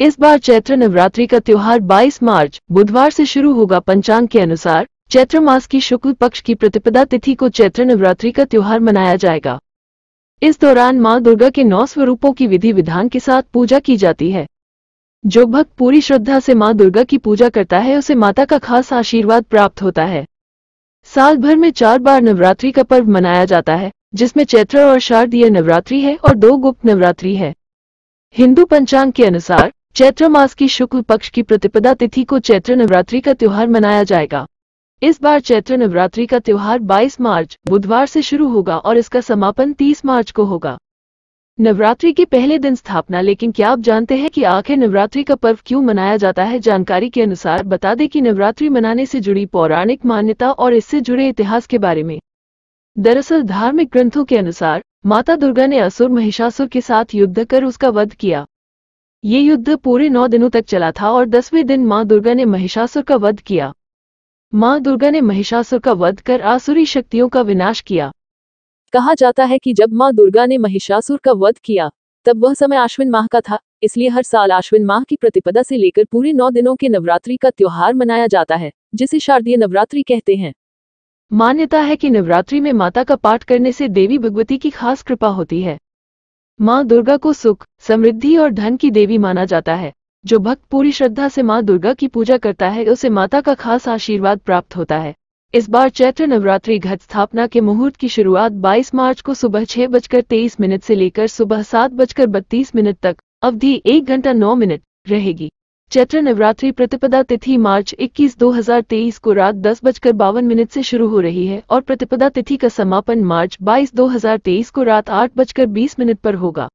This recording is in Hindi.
इस बार चैत्र नवरात्रि का त्योहार 22 मार्च बुधवार से शुरू होगा पंचांग के अनुसार चैत्र मास की शुक्ल पक्ष की प्रतिपदा तिथि को चैत्र नवरात्रि का त्योहार मनाया जाएगा इस दौरान माँ दुर्गा के नौ स्वरूपों की विधि विधान के साथ पूजा की जाती है जो भक्त पूरी श्रद्धा से माँ दुर्गा की पूजा करता है उसे माता का खास आशीर्वाद प्राप्त होता है साल भर में चार बार नवरात्रि का पर्व मनाया जाता है जिसमें चैत्र और शारदीय नवरात्रि है और दो गुप्त नवरात्रि है हिंदू पंचांग के अनुसार चैत्र मास की शुक्ल पक्ष की प्रतिपदा तिथि को चैत्र नवरात्रि का त्यौहार मनाया जाएगा इस बार चैत्र नवरात्रि का त्यौहार 22 मार्च बुधवार से शुरू होगा और इसका समापन 30 मार्च को होगा नवरात्रि के पहले दिन स्थापना लेकिन क्या आप जानते हैं कि आखिर नवरात्रि का पर्व क्यों मनाया जाता है जानकारी के अनुसार बता दें कि नवरात्रि मनाने से जुड़ी पौराणिक मान्यता और इससे जुड़े इतिहास के बारे में दरअसल धार्मिक ग्रंथों के अनुसार माता दुर्गा ने असुर महिषासुर के साथ युद्ध कर उसका वध किया ये युद्ध पूरे नौ दिनों तक चला था और दसवें दिन मां दुर्गा ने महिषासुर का वध किया मां दुर्गा ने महिषासुर का वध कर आसुरी शक्तियों का विनाश किया कहा जाता है कि जब मां दुर्गा ने महिषासुर का वध किया तब वह समय आश्विन माह का था इसलिए हर साल आश्विन माह की प्रतिपदा से लेकर पूरे नौ दिनों के नवरात्रि का त्योहार मनाया जाता है जिसे शारदीय नवरात्रि कहते हैं मान्यता है कि नवरात्रि में माता का पाठ करने से देवी भगवती की खास कृपा होती है माँ दुर्गा को सुख समृद्धि और धन की देवी माना जाता है जो भक्त पूरी श्रद्धा से माँ दुर्गा की पूजा करता है उसे माता का खास आशीर्वाद प्राप्त होता है इस बार चैत्र नवरात्रि घट स्थापना के मुहूर्त की शुरुआत 22 मार्च को सुबह छह बजकर तेईस मिनट से लेकर सुबह सात बजकर बत्तीस मिनट तक अवधि एक घंटा नौ मिनट रहेगी चैत्र नवरात्रि प्रतिपदा तिथि मार्च 21 2023 को रात दस बजकर बावन मिनट से शुरू हो रही है और प्रतिपदा तिथि का समापन मार्च 22 2023 को रात आठ बजकर बीस मिनट पर होगा